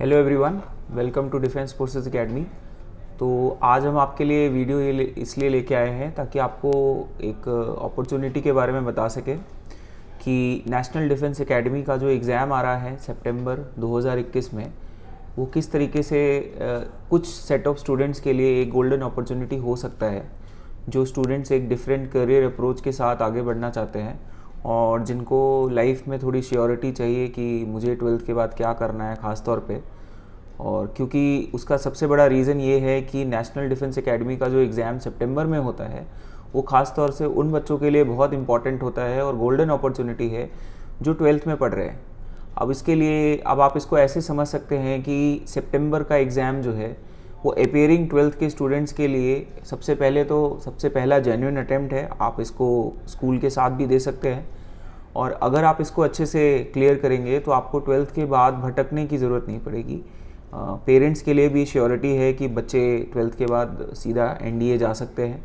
hello everyone welcome to defence forces academy तो आज हम आपके लिए वीडियो ये ले, इसलिए लेके आए हैं ताकि आपको एक अपॉर्चुनिटी uh, के बारे में बता सके कि नेशनल डिफेंस एकेडमी का जो एग्ज़ाम आ रहा है सितंबर 2021 में वो किस तरीके से uh, कुछ सेट ऑफ स्टूडेंट्स के लिए एक गोल्डन अपॉर्चुनिटी हो सकता है जो स्टूडेंट्स एक डिफरेंट करियर अप्रोच के साथ आगे बढ़ना चाहते हैं और जिनको लाइफ में थोड़ी श्योरिटी चाहिए कि मुझे ट्वेल्थ के बाद क्या करना है ख़ास तौर पे और क्योंकि उसका सबसे बड़ा रीज़न ये है कि नेशनल डिफेंस एकेडमी का जो एग्ज़ाम सितंबर में होता है वो ख़ास तौर से उन बच्चों के लिए बहुत इंपॉर्टेंट होता है और गोल्डन अपॉर्चुनिटी है जो ट्वेल्थ में पढ़ रहे हैं अब इसके लिए अब आप इसको ऐसे समझ सकते हैं कि सितंबर का एग्ज़ाम जो है वो अपेयरिंग ट्वेल्थ के स्टूडेंट्स के लिए सबसे पहले तो सबसे पहला जेन्यून अटैम्प्ट है आप इसको स्कूल के साथ भी दे सकते हैं और अगर आप इसको अच्छे से क्लियर करेंगे तो आपको ट्वेल्थ के बाद भटकने की ज़रूरत नहीं पड़ेगी पेरेंट्स के लिए भी श्योरिटी है कि बच्चे ट्वेल्थ के बाद सीधा एन जा सकते हैं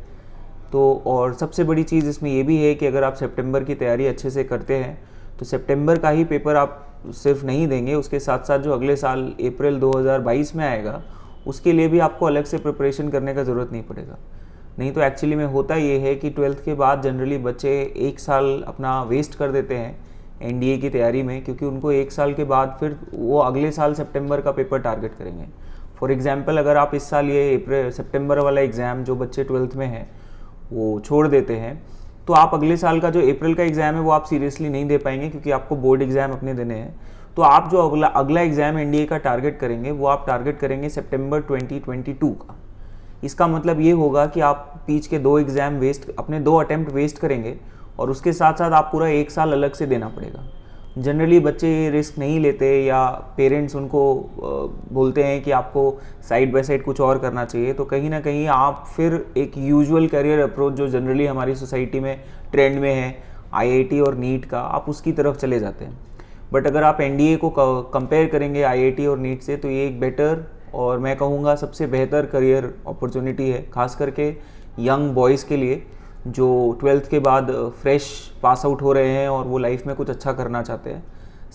तो और सबसे बड़ी चीज़ इसमें यह भी है कि अगर आप सेप्टेम्बर की तैयारी अच्छे से करते हैं तो सेप्टेम्बर का ही पेपर आप सिर्फ नहीं देंगे उसके साथ साथ जो अगले साल अप्रैल 2022 में आएगा उसके लिए भी आपको अलग से प्रिपरेशन करने का ज़रूरत नहीं पड़ेगा नहीं तो एक्चुअली में होता ये है कि ट्वेल्थ के बाद जनरली बच्चे एक साल अपना वेस्ट कर देते हैं एन की तैयारी में क्योंकि उनको एक साल के बाद फिर वो अगले साल सेप्टेम्बर का पेपर टारगेट करेंगे फॉर एग्जाम्पल अगर आप इस साल ये अप्रैल सेप्टेम्बर वाला एग्ज़ाम जो बच्चे ट्वेल्थ में है वो छोड़ देते हैं तो आप अगले साल का जो अप्रैल का एग्ज़ाम है वो आप सीरियसली नहीं दे पाएंगे क्योंकि आपको बोर्ड एग्ज़ाम अपने देने हैं तो आप जो अगला अगला एग्ज़ाम एनडीए का टारगेट करेंगे वो आप टारगेट करेंगे सितंबर 2022 का इसका मतलब ये होगा कि आप पीच के दो एग्ज़ाम वेस्ट अपने दो अटैम्प्ट वेस्ट करेंगे और उसके साथ साथ आप पूरा एक साल अलग से देना पड़ेगा जनरली बच्चे ये रिस्क नहीं लेते या पेरेंट्स उनको बोलते हैं कि आपको साइड बाय साइड कुछ और करना चाहिए तो कहीं ना कहीं आप फिर एक यूजुअल करियर अप्रोच जो जनरली हमारी सोसाइटी में ट्रेंड में है आईआईटी और नीट का आप उसकी तरफ चले जाते हैं बट अगर आप एन को कंपेयर करेंगे आई और नीट से तो ये एक बेटर और मैं कहूँगा सबसे बेहतर करियर अपॉर्चुनिटी है खास करके यंग बॉयज़ के लिए जो ट्वेल्थ के बाद फ्रेश पास आउट हो रहे हैं और वो लाइफ में कुछ अच्छा करना चाहते हैं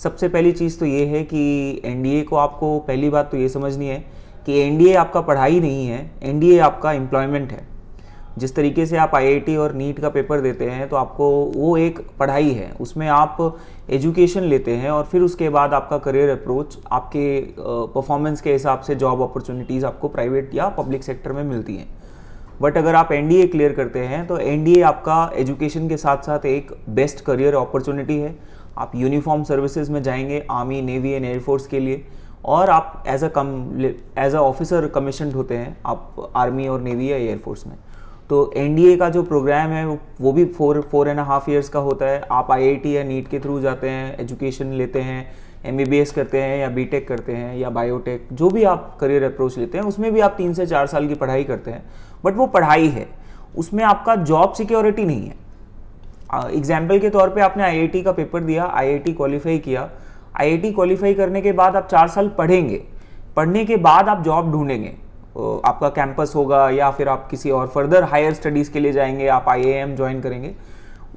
सबसे पहली चीज़ तो ये है कि एन को आपको पहली बात तो ये समझनी है कि एन आपका पढ़ाई नहीं है एन आपका एम्प्लॉयमेंट है जिस तरीके से आप आईआईटी और नीट का पेपर देते हैं तो आपको वो एक पढ़ाई है उसमें आप एजुकेशन लेते हैं और फिर उसके बाद आपका करियर अप्रोच आपके परफॉर्मेंस के हिसाब से जॉब अपॉर्चुनिटीज़ आपको प्राइवेट या पब्लिक सेक्टर में मिलती हैं बट अगर आप एन क्लियर करते हैं तो एन आपका एजुकेशन के साथ साथ एक बेस्ट करियर अपॉर्चुनिटी है आप यूनिफॉर्म सर्विसेज में जाएंगे आर्मी नेवी एंड एयरफोर्स के लिए और आप as a come as a officer commissioned होते हैं आप आर्मी और नेवी या एयरफोर्स में तो एन का जो प्रोग्राम है वो भी four four and half years का होता है आप आई या नीट e के थ्रू जाते हैं एजुकेशन लेते हैं एम करते हैं या बी करते हैं या बायोटेक जो भी आप करियर अप्रोच लेते हैं उसमें भी आप तीन से चार साल की पढ़ाई करते हैं बट वो पढ़ाई है उसमें आपका जॉब सिक्योरिटी नहीं है एग्जाम्पल के तौर पे आपने आईआईटी का पेपर दिया आईआईटी क्वालिफाई किया आईआईटी क्वालिफाई करने के बाद आप चार साल पढ़ेंगे पढ़ने के बाद आप जॉब ढूंढेंगे आपका कैंपस होगा या फिर आप किसी और फर्दर हायर स्टडीज़ के लिए जाएंगे आप आई ज्वाइन करेंगे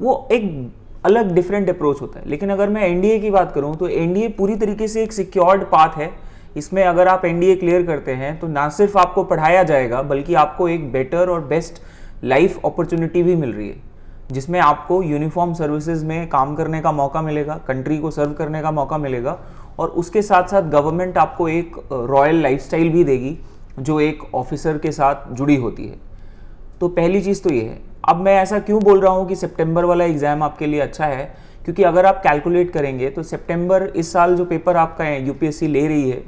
वो एक अलग डिफरेंट अप्रोच होता है लेकिन अगर मैं एनडीए की बात करूं तो एनडीए पूरी तरीके से एक सिक्योर्ड पाथ है इसमें अगर आप एनडीए क्लियर करते हैं तो ना सिर्फ आपको पढ़ाया जाएगा बल्कि आपको एक बेटर और बेस्ट लाइफ अपॉर्चुनिटी भी मिल रही है जिसमें आपको यूनिफॉर्म सर्विसेज में काम करने का मौका मिलेगा कंट्री को सर्व करने का मौका मिलेगा और उसके साथ साथ गवर्नमेंट आपको एक रॉयल लाइफस्टाइल भी देगी जो एक ऑफिसर के साथ जुड़ी होती है तो पहली चीज़ तो ये है अब मैं ऐसा क्यों बोल रहा हूँ कि सितंबर वाला एग्ज़ाम आपके लिए अच्छा है क्योंकि अगर आप कैलकुलेट करेंगे तो सितंबर इस साल जो पेपर आपका है यूपीएससी ले रही है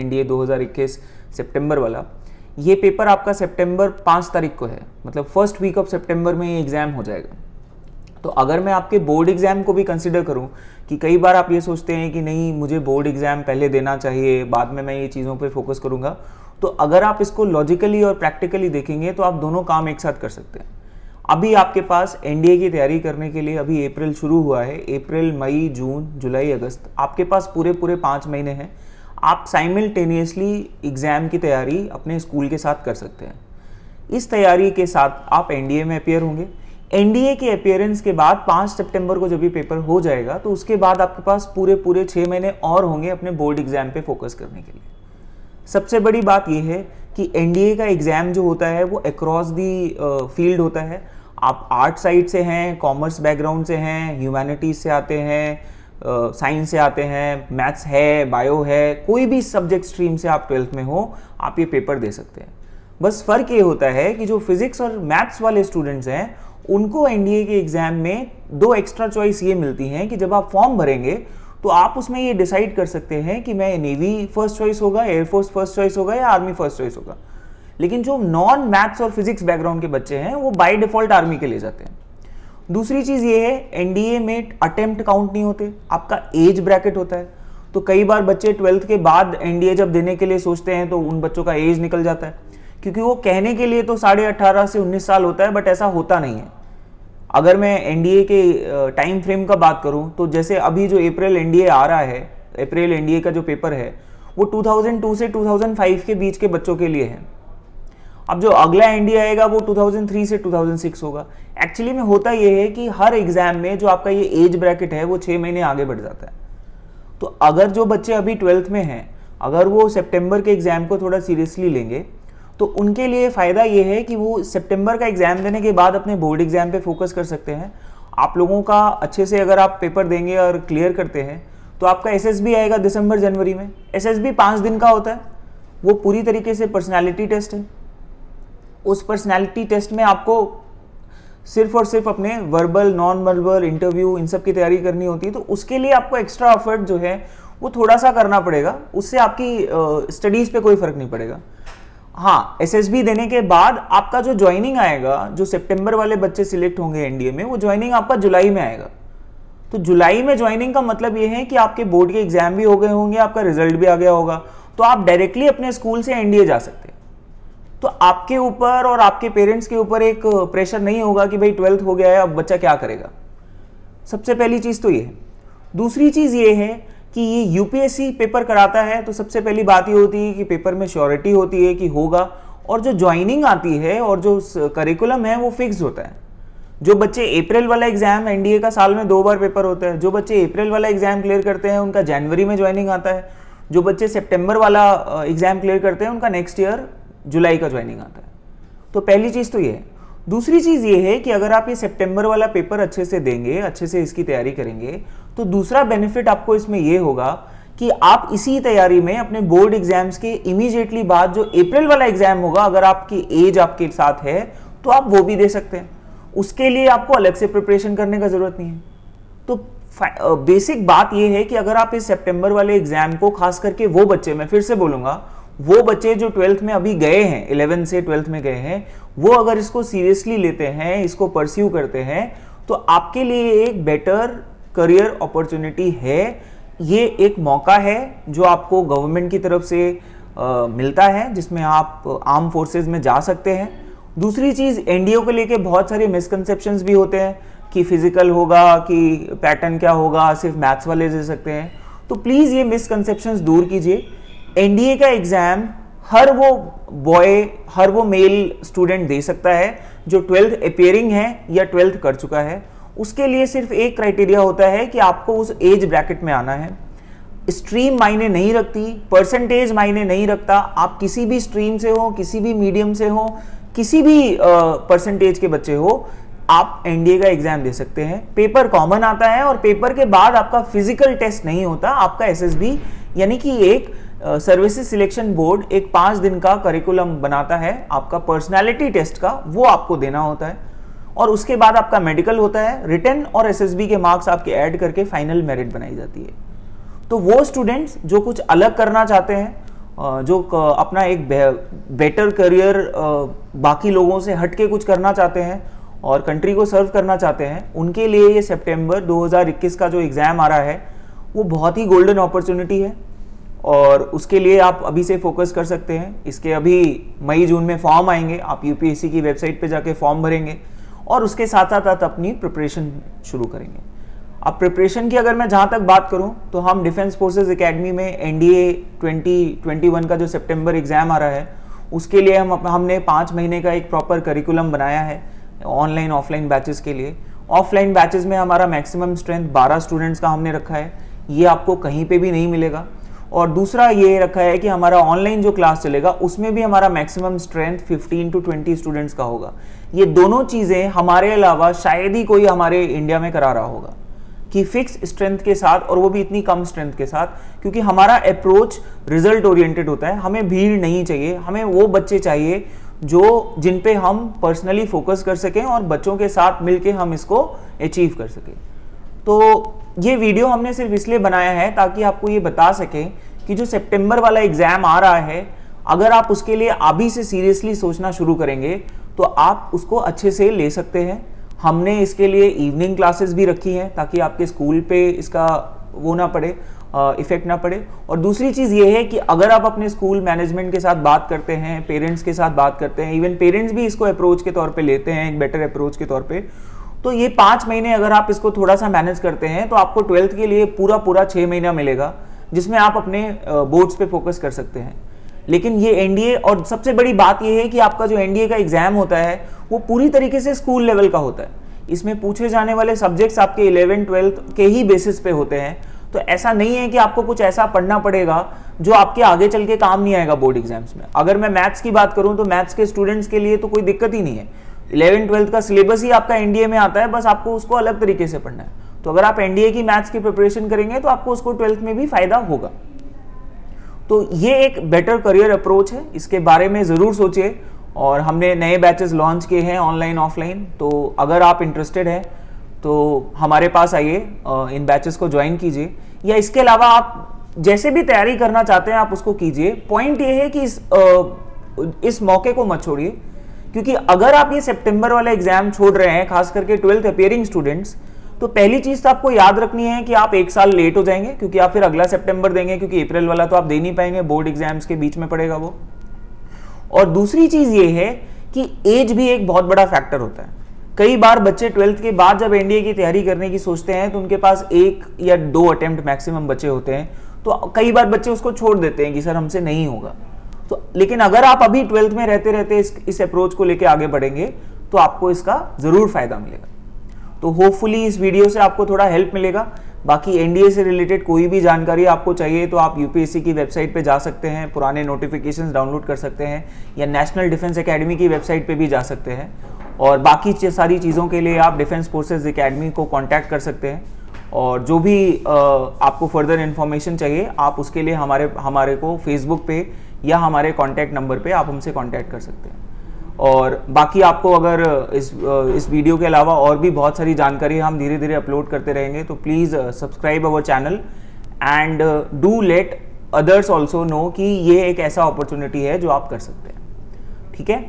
एनडीए 2021 सितंबर वाला ये पेपर आपका सितंबर पाँच तारीख को है मतलब फर्स्ट वीक ऑफ सितंबर में ये एग्ज़ाम हो जाएगा तो अगर मैं आपके बोर्ड एग्ज़ाम को भी कंसिडर करूँ कि कई बार आप ये सोचते हैं कि नहीं मुझे बोर्ड एग्ज़ाम पहले देना चाहिए बाद में मैं ये चीज़ों पर फोकस करूंगा तो अगर आप इसको लॉजिकली और प्रैक्टिकली देखेंगे तो आप दोनों काम एक साथ कर सकते हैं अभी आपके पास एनडीए की तैयारी करने के लिए अभी अप्रैल शुरू हुआ है अप्रैल मई जून जुलाई अगस्त आपके पास पूरे पूरे पाँच महीने हैं आप साइमिलटेनियसली एग्ज़ाम की तैयारी अपने स्कूल के साथ कर सकते हैं इस तैयारी के साथ आप एनडीए में अपेयर होंगे एनडीए के अपेयरेंस के बाद पाँच सितंबर को जब भी पेपर हो जाएगा तो उसके बाद आपके पास पूरे पूरे छः महीने और होंगे अपने बोर्ड एग्जाम पे फोकस करने के लिए सबसे बड़ी बात यह है कि एनडीए का एग्ज़ाम जो होता है वो अक्रॉस दी फील्ड होता है आप आर्ट साइड से हैं कॉमर्स बैकग्राउंड से हैं ह्यूमैनिटीज से आते हैं साइंस uh, से आते हैं मैथ्स है बायो है कोई भी सब्जेक्ट स्ट्रीम से आप ट्वेल्थ में हो आप ये पेपर दे सकते हैं बस फ़र्क ये होता है कि जो फिज़िक्स और मैथ्स वाले स्टूडेंट्स हैं उनको एनडीए के एग्ज़ाम में दो एक्स्ट्रा चॉइस ये मिलती हैं कि जब आप फॉर्म भरेंगे तो आप उसमें ये डिसाइड कर सकते हैं कि मैं नेवी फर्स्ट चॉइस होगा एयरफोर्स फर्स्ट चॉइस होगा या आर्मी फर्स्ट चॉइस होगा लेकिन जो नॉन मैथ्स और फिजिक्स बैकग्राउंड के बच्चे हैं वो बाय डिफॉल्ट आर्मी के लिए जाते हैं दूसरी चीज़ ये है एनडीए में अटेम्प्ट काउंट नहीं होते आपका एज ब्रैकेट होता है तो कई बार बच्चे ट्वेल्थ के बाद एनडीए जब देने के लिए सोचते हैं तो उन बच्चों का एज निकल जाता है क्योंकि वो कहने के लिए तो साढ़े अट्ठारह से उन्नीस साल होता है बट ऐसा होता नहीं है अगर मैं एनडीए के टाइम फ्रेम का बात करूं तो जैसे अभी जो अप्रैल एनडीए आ रहा है अप्रैल एनडीए का जो पेपर है वो 2002 से 2005 के बीच के बच्चों के लिए है अब जो अगला एनडीए आएगा वो 2003 से 2006 होगा एक्चुअली में होता ये है कि हर एग्जाम में जो आपका ये एज ब्रैकेट है वो छः महीने आगे बढ़ जाता है तो अगर जो बच्चे अभी ट्वेल्थ में हैं अगर वो सेप्टेम्बर के एग्ज़ाम को थोड़ा सीरियसली लेंगे तो उनके लिए फ़ायदा ये है कि वो सितंबर का एग्ज़ाम देने के बाद अपने बोर्ड एग्ज़ाम पे फोकस कर सकते हैं आप लोगों का अच्छे से अगर आप पेपर देंगे और क्लियर करते हैं तो आपका एस आएगा दिसंबर जनवरी में एस एस दिन का होता है वो पूरी तरीके से पर्सनैलिटी टेस्ट है उस पर्सनैलिटी टेस्ट में आपको सिर्फ और सिर्फ अपने वर्बल नॉन वर्बल इंटरव्यू इन सब की तैयारी करनी होती है तो उसके लिए आपको एक्स्ट्रा एफर्ट जो है वो थोड़ा सा करना पड़ेगा उससे आपकी स्टडीज़ uh, पे कोई फ़र्क नहीं पड़ेगा हाँ एसएसबी देने के बाद आपका जो ज्वाइनिंग आएगा जो सितंबर वाले बच्चे सिलेक्ट होंगे एनडीए में वो ज्वाइनिंग आपका जुलाई में आएगा तो जुलाई में ज्वाइनिंग का मतलब ये है कि आपके बोर्ड के एग्जाम भी हो गए होंगे आपका रिजल्ट भी आ गया होगा तो आप डायरेक्टली अपने स्कूल से एनडीए जा सकते हैं तो आपके ऊपर और आपके पेरेंट्स के ऊपर एक प्रेशर नहीं होगा कि भाई ट्वेल्थ हो गया है अब बच्चा क्या करेगा सबसे पहली चीज़ तो ये है दूसरी चीज़ ये है कि ये यूपीएससी पेपर कराता है तो सबसे पहली बात ये होती है कि पेपर में श्योरिटी होती है कि होगा और जो ज्वाइनिंग आती है और जो करिकुलम है वो फिक्स होता है जो बच्चे अप्रैल वाला एग्जाम एनडीए का साल में दो बार पेपर होता है जो बच्चे अप्रैल वाला एग्जाम क्लियर करते हैं उनका जनवरी में ज्वाइनिंग आता है जो बच्चे सेप्टेम्बर वाला एग्जाम क्लियर करते हैं उनका नेक्स्ट ईयर जुलाई का ज्वाइनिंग आता है तो पहली चीज़ तो ये है दूसरी चीज़ ये है कि अगर आप ये सितंबर वाला पेपर अच्छे से देंगे अच्छे से इसकी तैयारी करेंगे तो दूसरा बेनिफिट आपको इसमें ये होगा कि आप इसी तैयारी में अपने बोर्ड एग्जाम्स के इमीजिएटली बाद जो अप्रैल वाला एग्जाम होगा अगर आपकी एज आपके साथ है तो आप वो भी दे सकते हैं उसके लिए आपको अलग से प्रिपरेशन करने का ज़रूरत नहीं है तो बेसिक बात यह है कि अगर आप इस सेप्टेंबर वाले एग्जाम को खास करके वो बच्चे मैं फिर से बोलूंगा वो बच्चे जो ट्वेल्थ में अभी गए हैं इलेवेंथ से ट्वेल्थ में गए हैं वो अगर इसको सीरियसली लेते हैं इसको परस्यू करते हैं तो आपके लिए एक बेटर करियर अपॉर्चुनिटी है ये एक मौका है जो आपको गवर्नमेंट की तरफ से आ, मिलता है जिसमें आप आर्म फोर्सेज में जा सकते हैं दूसरी चीज़ एनडीओ को लेके बहुत सारे मिसकनसेप्शंस भी होते हैं कि फिजिकल होगा कि पैटर्न क्या होगा सिर्फ मैथ्स वाले दे सकते हैं तो प्लीज़ ये मिसकनसेप्शंस दूर कीजिए एनडीए का एग्ज़ाम हर वो बॉय हर वो मेल स्टूडेंट दे सकता है जो ट्वेल्थ अपेयरिंग है या ट्वेल्थ कर चुका है उसके लिए सिर्फ एक क्राइटेरिया होता है कि आपको उस एज ब्रैकेट में आना है स्ट्रीम मायने नहीं रखती परसेंटेज मायने नहीं रखता आप किसी भी स्ट्रीम से हो किसी भी मीडियम से हो किसी भी परसेंटेज के बच्चे हो आप एनडीए का एग्जाम दे सकते हैं पेपर कॉमन आता है और पेपर के बाद आपका फिजिकल टेस्ट नहीं होता आपका एसएसबी यानी कि एक सर्विसेज सिलेक्शन बोर्ड एक पाँच दिन का करिकुलम बनाता है आपका पर्सनालिटी टेस्ट का वो आपको देना होता है और उसके बाद आपका मेडिकल होता है रिटर्न और एसएसबी के मार्क्स आपके ऐड करके फाइनल मेरिट बनाई जाती है तो वो स्टूडेंट्स जो कुछ अलग करना चाहते हैं जो अपना एक बेटर करियर बाकी लोगों से हटके कुछ करना चाहते हैं और कंट्री को सर्व करना चाहते हैं उनके लिए ये सितंबर 2021 का जो एग्ज़ाम आ रहा है वो बहुत ही गोल्डन अपॉर्चुनिटी है और उसके लिए आप अभी से फोकस कर सकते हैं इसके अभी मई जून में फॉर्म आएंगे आप यूपीएससी की वेबसाइट पे जाके फॉर्म भरेंगे और उसके साथ साथ आप अपनी प्रिपरेशन शुरू करेंगे अब प्रिपरेशन की अगर मैं जहाँ तक बात करूँ तो हम डिफेंस फोर्सेज एकेडमी में एन डी ए का जो सितंबर एग्ज़ाम आ रहा है उसके लिए हम हमने पाँच महीने का एक प्रॉपर करिकुलम बनाया है ऑनलाइन ऑफलाइन बैचेस के लिए ऑफलाइन बैचेस में हमारा मैक्सिमम स्ट्रेंथ 12 स्टूडेंट्स का हमने रखा है ये आपको कहीं पे भी नहीं मिलेगा और दूसरा ये रखा है कि हमारा ऑनलाइन जो क्लास चलेगा उसमें भी हमारा मैक्सिमम स्ट्रेंथ 15 टू 20 स्टूडेंट्स का होगा ये दोनों चीज़ें हमारे अलावा शायद ही कोई हमारे इंडिया में करा रहा होगा कि फिक्स स्ट्रेंथ के साथ और वो भी इतनी कम स्ट्रेंथ के साथ क्योंकि हमारा अप्रोच रिजल्ट ओरिएंटेड होता है हमें भीड़ नहीं चाहिए हमें वो बच्चे चाहिए जो जिन पे हम पर्सनली फोकस कर सकें और बच्चों के साथ मिलके हम इसको अचीव कर सकें तो ये वीडियो हमने सिर्फ इसलिए बनाया है ताकि आपको ये बता सकें कि जो सितंबर वाला एग्जाम आ रहा है अगर आप उसके लिए अभी से सीरियसली सोचना शुरू करेंगे तो आप उसको अच्छे से ले सकते हैं हमने इसके लिए इवनिंग क्लासेस भी रखी हैं ताकि आपके स्कूल पे इसका वो ना पड़े इफेक्ट ना पड़े और दूसरी चीज़ ये है कि अगर आप अपने स्कूल मैनेजमेंट के साथ बात करते हैं पेरेंट्स के साथ बात करते हैं इवन पेरेंट्स भी इसको अप्रोच के तौर पे लेते हैं एक बेटर अप्रोच के तौर पे तो ये पांच महीने अगर आप इसको थोड़ा सा मैनेज करते हैं तो आपको ट्वेल्थ के लिए पूरा पूरा छह महीना मिलेगा जिसमें आप अपने बोर्ड्स पे फोकस कर सकते हैं लेकिन ये एनडीए और सबसे बड़ी बात ये है कि आपका जो एनडीए का एग्जाम होता है वो पूरी तरीके से स्कूल लेवल का होता है इसमें पूछे जाने वाले सब्जेक्ट्स आपके इलेवन ट्वेल्थ के ही बेसिस पे होते हैं तो ऐसा नहीं है कि आपको कुछ ऐसा पढ़ना पड़ेगा जो आपके आगे चल के काम नहीं आएगा बोर्ड एग्जाम्स में अगर मैं मैथ्स की बात करूं तो मैथ्स के स्टूडेंट्स के लिए तो कोई दिक्कत ही नहीं है इलेवन ट्वेल्थ का सिलेबस ही आपका एनडीए में आता है बस आपको उसको अलग तरीके से पढ़ना है तो अगर आप एनडीए की मैथ्स की प्रिपरेशन करेंगे तो आपको उसको ट्वेल्थ में भी फायदा होगा तो ये एक बेटर करियर अप्रोच है इसके बारे में ज़रूर सोचिए और हमने नए बैचेस लॉन्च किए हैं ऑनलाइन ऑफलाइन तो अगर आप इंटरेस्टेड हैं तो हमारे पास आइए इन बैचेस को ज्वाइन कीजिए या इसके अलावा आप जैसे भी तैयारी करना चाहते हैं आप उसको कीजिए पॉइंट ये है कि इस आ, इस मौके को मत छोड़िए क्योंकि अगर आप ये सितंबर वाला एग्जाम छोड़ रहे हैं खास करके ट्वेल्थ अपेयरिंग स्टूडेंट्स तो पहली चीज तो आपको याद रखनी है कि आप एक साल लेट हो जाएंगे क्योंकि आप फिर अगला सितंबर देंगे क्योंकि अप्रैल वाला तो आप दे नहीं पाएंगे बोर्ड एग्जाम्स के बीच में पड़ेगा वो और दूसरी चीज ये है कि एज भी एक बहुत बड़ा फैक्टर होता है कई बार बच्चे ट्वेल्थ के बाद जब एनडीए की तैयारी करने की सोचते हैं तो उनके पास एक या दो अटेम्प्ट मैक्सिमम बचे होते हैं तो कई बार बच्चे उसको छोड़ देते हैं कि सर हमसे नहीं होगा तो लेकिन अगर आप अभी ट्वेल्थ में रहते रहते इस इस अप्रोच को लेकर आगे बढ़ेंगे तो आपको इसका ज़रूर फायदा मिलेगा तो होपफुली इस वीडियो से आपको थोड़ा हेल्प मिलेगा बाकी एनडीए से रिलेटेड कोई भी जानकारी आपको चाहिए तो आप यूपीएससी की वेबसाइट पे जा सकते हैं पुराने नोटिफिकेशंस डाउनलोड कर सकते हैं या नेशनल डिफेंस एकेडमी की वेबसाइट पे भी जा सकते हैं और बाकी सारी चीज़ों के लिए आप डिफेंस फोर्सेज एकेडमी को कॉन्टैक्ट कर सकते हैं और जो भी आ, आपको फर्दर इन्फॉर्मेशन चाहिए आप उसके लिए हमारे हमारे को फेसबुक पे या हमारे कॉन्टैक्ट नंबर पर आप हमसे कॉन्टैक्ट कर सकते हैं और बाकी आपको अगर इस इस वीडियो के अलावा और भी बहुत सारी जानकारी हम धीरे धीरे अपलोड करते रहेंगे तो please subscribe our channel and do let others also know कि ये एक ऐसा अपॉर्चुनिटी है जो आप कर सकते हैं ठीक है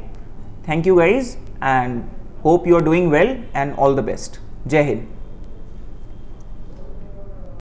thank you guys and hope you are doing well and all the best जय हिंद